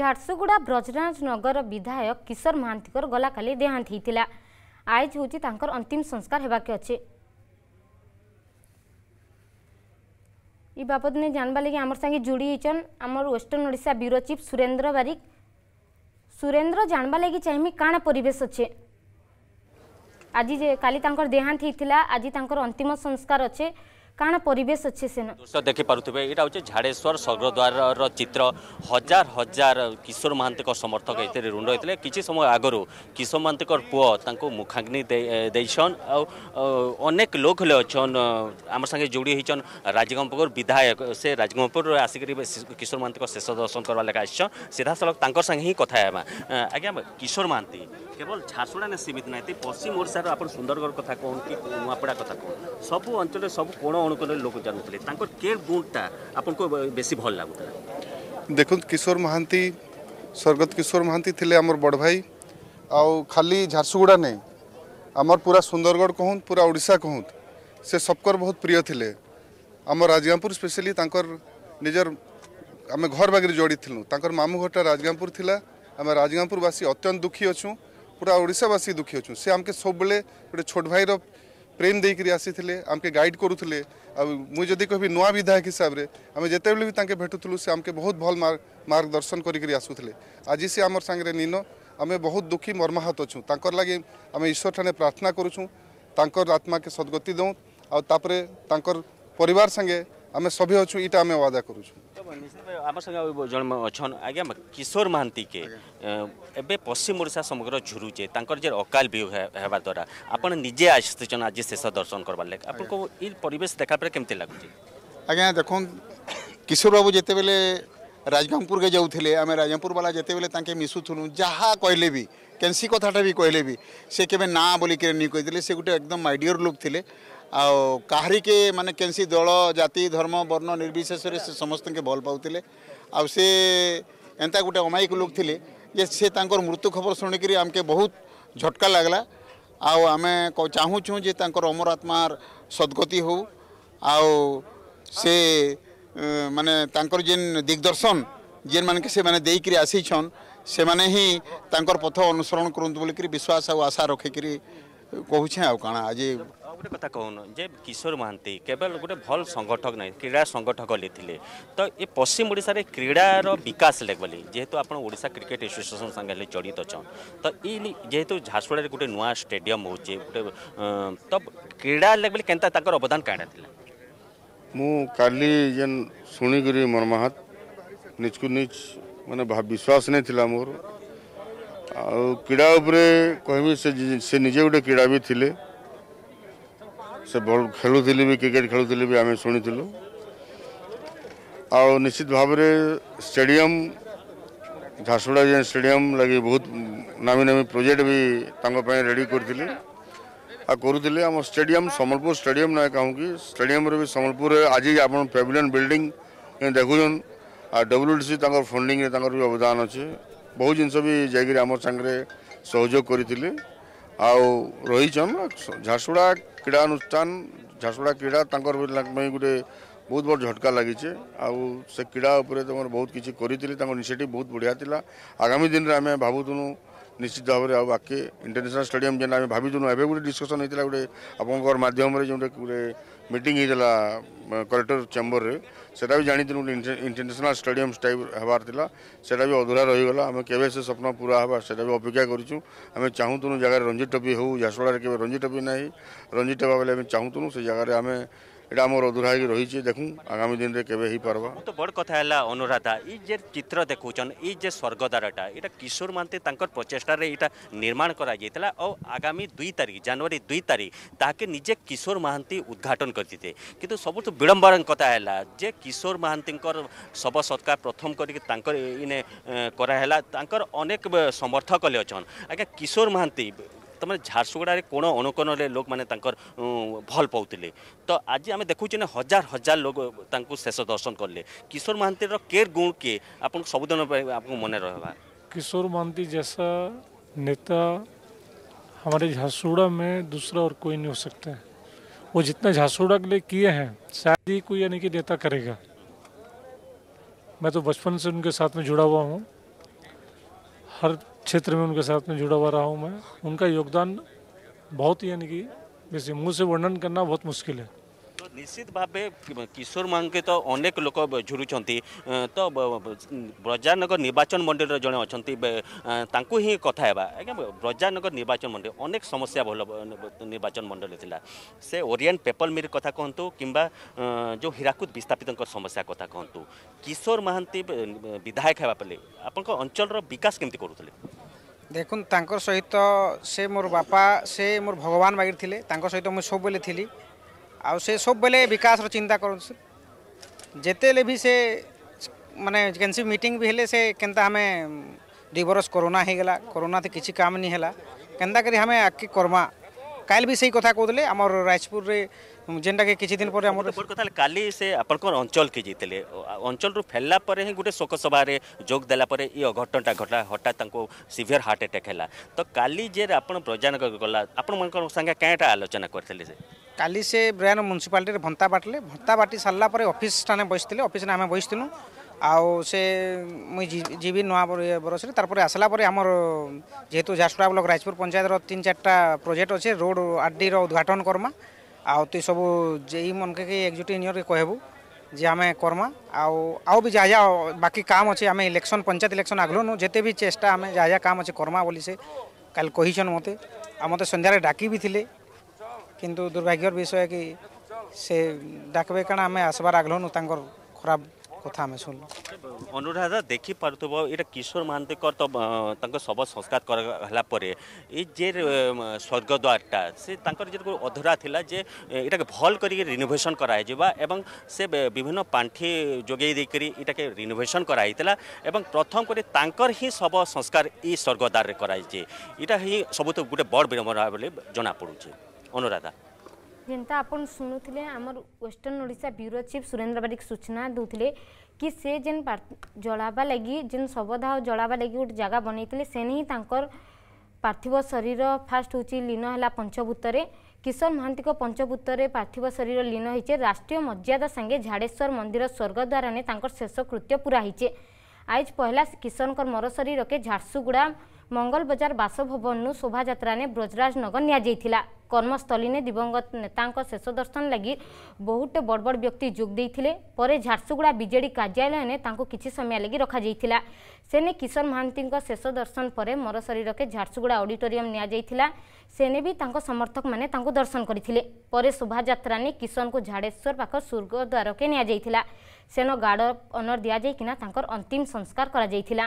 ଝାରସୁଗୁଡ଼ା ବ୍ରଜରାଜ ନଗର ବିଧାୟକ କିଶୋର ମହାନ୍ତିଙ୍କର ଗଲାକାଲି ଦେହାନ୍ତ ହୋଇଥିଲା ଆଇଜ ହେଉଛି ତାଙ୍କର ଅନ୍ତିମ ସଂସ୍କାର ହେବାକି ଅଛି ଇ ବାବଦନେ ଜାଣବା ଲାଗି ଆମର ସାଙ୍ଗେ ଯୋଡ଼ି ହେଇଛନ୍ ଆମର western Odisha bureau chief Surendra Barik Surendra ଜାଣବା ଲାଗି ଚାହିଁମି କାଣା ପରିବେଶ ଅଛେ ଆଜି କାଲି ତାଙ୍କର ଦେହାନ୍ତ ହେଇଥିଲା ଆଜି ତାଙ୍କର ଅନ୍ତିମ ସଂସ୍କାର ଅଛେ କାଣା ପରିବେଶ ଅଛି ସେନ ଦୃଶ୍ୟ ଦେଖିପାରୁଥିବେ ଏଇଟା ହେଉଛି ଝାଡ଼େଶ୍ୱର ସ୍ୱର୍ଗଦ୍ୱାରର ଚିତ୍ର ହଜାର ହଜାର କିଶୋର ମହାନ୍ତିଙ୍କ ସମର୍ଥକ ଏଥିରେ ରୁଣ୍ଡ ହୋଇଥିଲେ କିଛି ସମୟ ଆଗରୁ କିଶୋର ମହାନ୍ତିଙ୍କର ପୁଅ ତାଙ୍କୁ ମୁଖାଗ୍ନି ଦେଇଛନ୍ ଆଉ ଅନେକ ଲୋକ ହେଲେ ଅଛନ୍ ଆମ ସାଙ୍ଗେ ଯୋଡ଼ି ହେଇଛନ୍ ରାଜଗମ୍ପୁର ବିଧାୟକ ସେ ରାଜଗମ୍ପୁରରୁ ଆସିକରି କିଶୋର ମହାନ୍ତିଙ୍କ ଶେଷ ଦର୍ଶନ କରିବା ଲାଗି ଆସିଛନ୍ ସିଧାସଳଖ ତାଙ୍କର ସାଙ୍ଗେ ହିଁ କଥା ହେବା ଆଜ୍ଞା କିଶୋର ମହାନ୍ତି কেবল ଝାରସୁଗୁଡ଼ା ସୀମିତ ନାହିଁ ପଶ୍ଚିମ ଓଡ଼ିଶାର ଆପଣ ସୁନ୍ଦରଗଡ଼ କଥା କହୁନ୍ କି ନୂଆପଡ଼ା କଥା କହୁନ୍ ସବୁ ଅଞ୍ଚଳରେ ସବୁ କୋଣ ଅନୁକୋଣରେ ଲୋକ ଜାଣୁଥିଲେ ତାଙ୍କର କେର୍ ଗୁଣଟା ଆପଣଙ୍କୁ ବେଶୀ ଭଲ ଲାଗୁଥିଲା ଦେଖନ୍ତୁ କିଶୋର ମହାନ୍ତି ସ୍ୱର୍ଗତ କିଶୋର ମହାନ୍ତି ଥିଲେ ଆମର ବଡ଼ ଭାଇ ଆଉ ଖାଲି ଝାରସୁଗୁଡ଼ା ନାହିଁ ଆମର ପୁରା ସୁନ୍ଦରଗଡ଼ କହୁନ୍ ପୁରା ଓଡ଼ିଶା କହୁନ୍ ସେ ସବକର ବହୁତ ପ୍ରିୟ ଥିଲେ ଆମ ରାଜଗାମପୁର ସ୍ପେଶିଆଲି ତାଙ୍କର ନିଜର ଆମେ ଘର ବାଗରେ ଯୋଡ଼ିଥିଲୁ ତାଙ୍କର ମାମୁଁ ଘରଟା ରାଜଗାମପୁର ଥିଲା ଆମେ ରାଜଗାମପୁରବାସୀ ଅତ୍ୟନ୍ତ ଦୁଃଖୀ ଅଛୁ पूरा ओडावासी दुखी अच्छे से आमके सब बेले गोटे छोट भाईर प्रेम देकर आसी आमके गाइड करुले मुझे कह नुआ विधायक हिसाब से आम जिते बिल्कुल भेटू से आमके बहुत भल मार्गदर्शन करके आज से आम सांगे नीन आम बहुत दुखी मर्माहत अच्छा लगे आम ईश्वर ठाने प्रार्थना करुँ आत्मा के सदगति दूँ आउर तांकर परिवार सांगे आम सभी अच्छा ये आम वादा करुँ আমার ସାଙ୍ଗେ ଆଉ ଜଣେ ଅଛନ୍ ଆଜ୍ଞା କିଶୋର ମହାନ୍ତିକେ ଏବେ ପଶ୍ଚିମ ଓଡ଼ିଶା ସମଗ୍ର ଝୁରୁଛେ ତାଙ୍କର ଯେ ଅକାଲ ବି ହେବା ଦ୍ୱାରା ଆପଣ ନିଜେ ଆସିଛନ୍ ଆଜି ଶେଷ ଦର୍ଶନ କରବାର୍ ଲାଗି ଆପଣଙ୍କୁ ଏ ପରିବେଶ ଦେଖା ପରେ କେମିତି ଲାଗୁଛି ଆଜ୍ଞା ଦେଖନ୍ କିଶୋର ବାବୁ ଯେତେବେଳେ ରାଜଗାଙ୍ଗପୁରକେ ଯାଉଥିଲେ ଆମେ ରାଜଗାଙ୍ଗପୁର ବାଲା ଯେତେବେଳେ ତାଙ୍କେ ମିଶୁଥିଲୁ ଯାହା କହିଲେ ବି କେନ୍ସି କଥାଟା ବି କହିଲେ ବି ସେ କେବେ ନା ବୋଲିକିରି ନେଇ କହିଥିଲେ ସେ ଗୋଟେ ଏକଦମ ଆଇଡ଼ିଅର ଲୋକ ଥିଲେ आके मान के दल जाति धर्म बर्ण निर्विशेष से समस्त के भल पाते आता गोटे अमायिक लोक थे जे से मृत्यु खबर शुणी आमके बहुत झटका लगला आम चाहूँ जे अमर आत्मार सदगति हो आउ से माने मानर जेन दिग्दर्शन जेन मान के से मैंने देकर आसीछन से मैंने पथ अनुसरण करश्वास आशा रखिकी କହୁଛେ ଆଉ କାଣା ଆଜି ଗୋଟେ କଥା କହୁନ ଯେ କିଶୋର ମହାନ୍ତି କେବଳ ଗୋଟେ ଭଲ ସଂଗଠକ ନାହିଁ କ୍ରୀଡ଼ା ସଂଗଠକ ଥିଲେ ତ ଏ ପଶ୍ଚିମ ଓଡ଼ିଶାରେ କ୍ରୀଡ଼ାର ବିକାଶ ଲାଗି ଯେହେତୁ ଆପଣ ଓଡ଼ିଶା କ୍ରିକେଟ୍ ଆସୋସିଏସନ୍ ସାଙ୍ଗେ ହେଲେ ଜଡ଼ିତ ଛନ୍ ତ ଏ ଯେହେତୁ ଝାରସୁଗୁଡ଼ାରେ ଗୋଟେ ନୂଆ ଷ୍ଟାଡ଼ିୟମ୍ ହେଉଛି ଗୋଟେ ତ କ୍ରୀଡ଼ା ଲାଗି କେନ୍ତା ତାଙ୍କର ଅବଦାନ କାଣା ଥିଲା ମୁଁ କାଲି ଯେନ୍ ଶୁଣିକରି ମୋର ମହାତ ନିଜକୁ ନିଜ ମାନେ ବିଶ୍ୱାସ ନାହିଁ ଥିଲା ମୋର ଆଉ କ୍ରୀଡ଼ା ଉପରେ କହିବି ସେ ସେ ନିଜେ ଗୋଟେ କ୍ରୀଡ଼ାବିତ ଥିଲେ ସେ ଖେଳୁଥିଲେ ବି କ୍ରିକେଟ୍ ଖେଳୁଥିଲେ ବି ଆମେ ଶୁଣିଥିଲୁ ଆଉ ନିଶ୍ଚିତ ଭାବରେ ଷ୍ଟାଡ଼ିୟମ୍ ଝାରସୁଗୁଡ଼ା ଯେନ୍ ଷ୍ଟାଡ଼ିୟମ୍ ଲାଗି ବହୁତ ନାମୀ ନାମୀ ପ୍ରୋଜେକ୍ଟ ବି ତାଙ୍କ ପାଇଁ ରେଡ଼ି କରିଥିଲେ ଆଉ କରୁଥିଲେ ଆମ ଷ୍ଟାଡ଼ିୟମ୍ ସମ୍ବଲପୁର ଷ୍ଟାଡ଼ିୟମ୍ ନା କାହୁଁକି ଷ୍ଟାଡ଼ିୟମ୍ରେ ବି ସମ୍ବଲପୁରରେ ଆଜି ଆପଣ ପ୍ୟାଭିଲିୟନ୍ ବିଲ୍ଡିଂ ଦେଖୁଛନ୍ ଆଉ ଡବ୍ଲ୍ୟୁଡିସି ତାଙ୍କର ଫଣ୍ଡିଂରେ ତାଙ୍କର ବି ଅବଦାନ ଅଛି বহু জিনিস ବି ଯାଇକରି ଆମ ସାଙ୍ଗରେ ସହଯୋଗ କରିଥିଲେ ଆଉ ରହିଛନ୍ ଝାରସୁଗୁଡ଼ା କ୍ରୀଡ଼ା ଅନୁଷ୍ଠାନ ଝାରସୁଗୁଡ଼ା କ୍ରୀଡ଼ା ତାଙ୍କର ପାଇଁ ଗୋଟେ ବହୁତ ବଡ଼ ଝଟକା ଲାଗିଛେ ଆଉ ସେ କ୍ରୀଡ଼ା ଉପରେ ତୁମର ବହୁତ କିଛି କରିଥିଲେ ତାଙ୍କ ଇନିସିଏଟିଭ୍ ବହୁତ ବଢ଼ିଆ ଥିଲା ଆଗାମୀ ଦିନରେ ଆମେ ଭାବୁଥିଲୁ নিশ্চিত ভাবে আউ বাকি ইন্টারন্যাশনাল স্টেডিয়াম যেন আমি ভাবিছু এবে গোটে ডিসকসন হয়েছিল গোটে আপনার মাধ্যমে যেটা গোটে মিটিং হয়েছিল কলেক্টর চেম্বরের সেটা বি জাঁথিলু গোটে ইন্টারন্যাশনাল স্টেডিয়াম টাইপ হবার লা সেটা বি অধুরা রহিগলা আমি কেবে সে স্বপ্ন পুরা হবা সেটা বি অপেক্ষা করছু আমি চাহুতু জায়গায় রঞ্জি ট্রফি হো ঝারসুড়ার কেবে রঞ্জি ট্রফি নাই রঞ্জি ট্রফি বেলে আমি চাহুতু সে জায়গায় আমি এটা আমার অধুরা হয়ে রয়েছে দেখুন আগামী দিনে কেবে হইপারবা তো বড় কথা হল অনুরাধা এই যে চিত্র দেখুছেন এই যে স্বর্গদ্বারটা এটা কিশোর মহান্তি তাঁর প্রচেষ্টার এটা নির্মাণ করা যাই ও আগামী দুই তারিখ জানুয়ারি দুই তারিখ তাকে নিজে কিশোর মহান্তি উদ্ঘাটন করে কিন্তু সবুঠ বিড়ম্বর কথা হল যে কিশোর মহান্তিঙ্কর শব সৎকার প্রথম করি তাঁর ইনে করা হল তাঁর অনেক সমর্থক অছন আজ্ঞা কিশোর মহান্তি तुम झारसुगुड़े कोण अणुकोण लोक मैंने भल पाते तो आज आम देखुचे ना हजार हजार लोक शेष दर्शन कले किशोर महांती केर गुण किए आप दिन आप मन रहा किशोर महांती जैसा नेता हमारे झारसुगुड़ा में दूसरा और कोई नहीं हो सकता है वो जितना झारसुगुड़ा के लिए किए हैं शायद ही कोई यानी कि नेता करेगा मैं तो बचपन से उनके साथ में जुड़ा हुआ हूँ हर क्षेत्र में उनके साथ में जुड़ा हुआ रहा हूँ मैं उनका योगदान बहुत ही यानी कि जैसे मुँह से वर्णन करना बहुत मुश्किल है নিশ্চিত ভাবে কিশোর মানুষ তো অনেক লোক ঝুড়ুচার তো ব্রজানগর নির্বাচন মন্ডলীর জন অনেক তাঁকু হি কথা হওয়া আজ্ঞা ব্রজানগর নির্বাচন মন্ডলী অনেক সমস্যা ভালো নির্বাচন মন্ডলী লা সে ওরিয়েন্ট পেপল মিল কথা কুহতু কিংবা যে হীরাকুদ বিস্থাপিত সমস্যা কথা কুহতু কিশোর মহান্তি বিধায়ক হওয়া পেলে আপনার অঞ্চলর বিকাশ কমিটি করুলে দেখুন তাঙ্কর সহিত সে মোর বাপা সে মোর ভগবান মাগির থিলে তাঙ্কর সহিত মুই সববেলে থিলি आ सब बेले विकास चिंता कर जिते भी से मानने के मीटिंग भी हेले से केन्ता आम दिवर्ष कोरोना हो गला कोरोना थे किसी काम नहीं है केन्ता करी हमें आगे करमा कल भी सही कथा कहते आम रायपुर जेनटा कि दिन पर कल अंचल के जीते अंचल रू फेला गोटे शोक सभार जोग देलापर ये अघटन घटा हटात सीभीयर हार्ट एटाक है तो कल जे आप ब्रजानगर गला आपण मैं क्या आलोचना करते কালি সে ব্রেয়ান মুনিসিপালিটি ভন্তা বাটলে ভন্তা বাটি সারা পরে অফিস স্থানে বসিলে অফিস আমি বসিলু আও সে মুই যাবি নয় বরসরে তারপরে আসলা পরে আমার যেহেতু ঝারসুড়া ব্লক রাজপুর পঞ্চায়েতর তিন চারটা প্রোজেক্ট অছে রোড আরডির উদ্ঘাটন করমা আও তুই সবু যেই মনকে একজুট ইঞ্জিনিয়রকে কহবু যে আমি করমা আও আও বি যা যা বাকি কাম অছে আমি ইলেকশন পঞ্চায়েত ইলেকশন আগলুনু যেতে বি চেষ্টা আমি যা যা কাম অছে করমা বলি সে কাল কহিছন মতে আর মতো সন্ধ্যায় ডাকি বি থিলে কিন্তু দুর্ভাগ্যর বিষয় কি সে ডাকবে কারণ আমি আসবার আগলনু তাঙ্কর খারাপ কথা আমি শুনল অনুরাধা দেখি পারুব এটা কিশোর মহান্তিকর তো তাঁর শব সংস্কার করা পরে এই যে স্বর্গদ্বারটা সে তাঁর যে অধরা লা যে এটাকে ভল করি রিনোভেশন করা যা এবং সে বিভিন্ন পাঠি যোগাই দিয়ে এটাকে রিনোভেশন করা হয়েছিল এবং প্রথম করে তাঁর হি শব সংস্কার এই স্বর্গদ্বারে করা হয়েছে এটা হি সবুত গোটে বড় বিড়ম্বনা বলে জনা পড়ুছে ଅନୁରାଧା ଯେନ୍ତା ଆପଣ ଶୁଣୁଥିଲେ ଆମର western Odisha bureau chief Surendra Barik ସୂଚନା ଦେଉଥିଲେ କି ସେ ଯେନ୍ ଜଳାବା ଲାଗି ଯେନ୍ ଶବଦାହ ଜଳାବା ଲାଗି ଗୋଟେ ଜାଗା ବନେଇଥିଲେ ସେନେ ହିଁ ତାଙ୍କର ପାର୍ଥିବ ଶରୀର ଫାର୍ଷ୍ଟ ହେଉଛି ଲୀନ ହେଲା ପଞ୍ଚଭୂତରେ କିଶୋର ମହାନ୍ତିଙ୍କ ପଞ୍ଚଭୂତରେ ପାର୍ଥିବ ଶରୀର ଲୀନ ହେଇଛେ ରାଷ୍ଟ୍ରୀୟ ମର୍ଯ୍ୟାଦା ସାଙ୍ଗେ ଝାଡ଼େଶ୍ୱର ମନ୍ଦିର ସ୍ୱର୍ଗଦ୍ୱାରାନେ ତାଙ୍କର ଶେଷ କୃତ୍ୟ ପୁରା ହେଇଛେ ଆଇଜ୍ ପହିଲା କିଶୋରଙ୍କର ମର ଶରୀରକେ ଝାରସୁଗୁଡ଼ା મંગલ બજાર બાસભવનનું શોભાયાત્રાને બ્રજરાજનગર નિયાଯାଇଥିଲା કર્મસ્થળીને દિવંગત નેતાଙ୍କ શેષ દર્શન લાગି બહુટ બડબડ વ્યક્તિ જોગ ଦେଇଥିଲେ ପରେ ଝାରସୁଗୁଡ଼ା ବିଜେଡି କାର୍ଯ୍ୟାଳୟରେ ତାଙ୍କୁ କିଛି ସମୟ ଲାଗି ରଖାଯାଇଥିଲା ସେନେ କିଶୋର ମହାନ୍ତିଙ୍କ ଶେଷ ଦର୍ଶନ ପରେ ମର ଶରୀରକେ ଝାରସୁଗୁଡ଼ା ଅଡିଟୋରିୟମ୍ ନିଆଯାଇଥିଲା ସେନେ ବି ତାଙ୍କ ସମର୍ଥକମାନେ ତାଙ୍କୁ ଦର୍ଶନ କରିଥିଲେ ପରେ ଶୋଭାଯାତ୍ରାରେ କିଶୋରଙ୍କୁ ଝାଡ଼େଶ୍ୱର ପାଖ ସ୍ୱର୍ଗଦ୍ୱାରକେ ନିଆଯାଇଥିଲା ସେନ ଗାର୍ଡ଼ ଅଫ୍ ଅନର୍ ଦିଆଯାଇକିନା ତାଙ୍କର ଅନ୍ତିମ ସଂସ୍କାର କରାଯାଇଥିଲା